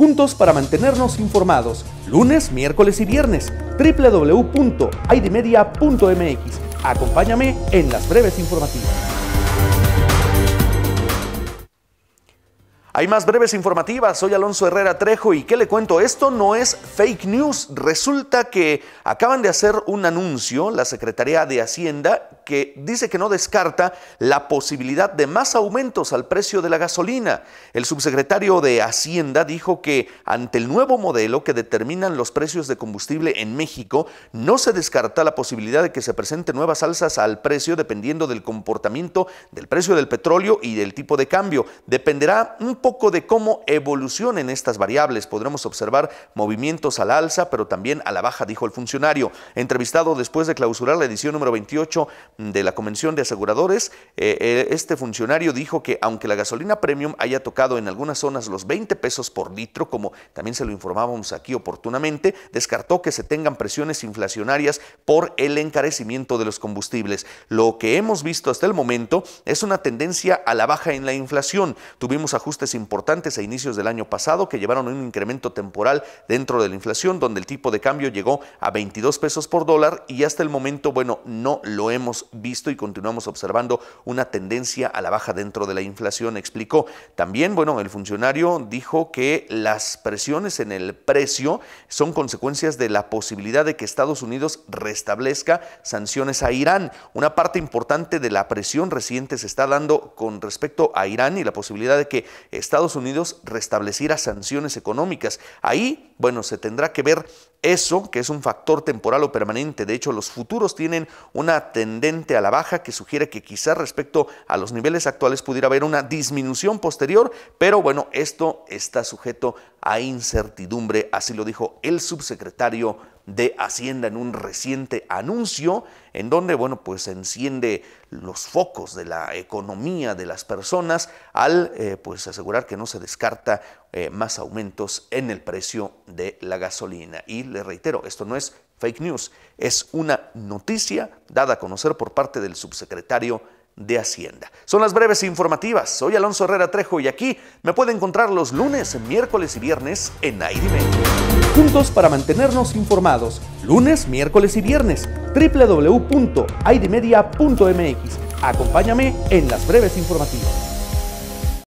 juntos para mantenernos informados. Lunes, miércoles y viernes, www.idmedia.mx. Acompáñame en las breves informativas. Hay más breves informativas, soy Alonso Herrera Trejo y ¿qué le cuento? Esto no es fake news, resulta que acaban de hacer un anuncio la Secretaría de Hacienda que dice que no descarta la posibilidad de más aumentos al precio de la gasolina. El subsecretario de Hacienda dijo que ante el nuevo modelo que determinan los precios de combustible en México, no se descarta la posibilidad de que se presenten nuevas alzas al precio dependiendo del comportamiento del precio del petróleo y del tipo de cambio. Dependerá un poco de cómo evolucionen estas variables. Podremos observar movimientos a la alza, pero también a la baja, dijo el funcionario. Entrevistado después de clausurar la edición número 28 de la Convención de Aseguradores, eh, eh, este funcionario dijo que aunque la gasolina premium haya tocado en algunas zonas los 20 pesos por litro, como también se lo informábamos aquí oportunamente, descartó que se tengan presiones inflacionarias por el encarecimiento de los combustibles. Lo que hemos visto hasta el momento es una tendencia a la baja en la inflación. Tuvimos ajustes importantes a inicios del año pasado que llevaron a un incremento temporal dentro de la inflación, donde el tipo de cambio llegó a 22 pesos por dólar y hasta el momento, bueno, no lo hemos visto y continuamos observando una tendencia a la baja dentro de la inflación, explicó. También, bueno, el funcionario dijo que las presiones en el precio son consecuencias de la posibilidad de que Estados Unidos restablezca sanciones a Irán. Una parte importante de la presión reciente se está dando con respecto a Irán y la posibilidad de que Estados Unidos restableciera sanciones económicas. Ahí, bueno, se tendrá que ver eso, que es un factor temporal o permanente. De hecho, los futuros tienen una tendencia a la baja que sugiere que quizás respecto a los niveles actuales pudiera haber una disminución posterior, pero bueno, esto está sujeto a incertidumbre, así lo dijo el subsecretario de Hacienda en un reciente anuncio en donde, bueno, pues enciende los focos de la economía de las personas al, eh, pues, asegurar que no se descarta eh, más aumentos en el precio de la gasolina. Y le reitero, esto no es fake news, es una noticia dada a conocer por parte del subsecretario de Hacienda. Son las breves informativas. Soy Alonso Herrera Trejo y aquí me puede encontrar los lunes, miércoles y viernes en Media. Juntos para mantenernos informados. Lunes, miércoles y viernes. www.aidimedia.mx. Acompáñame en las breves informativas.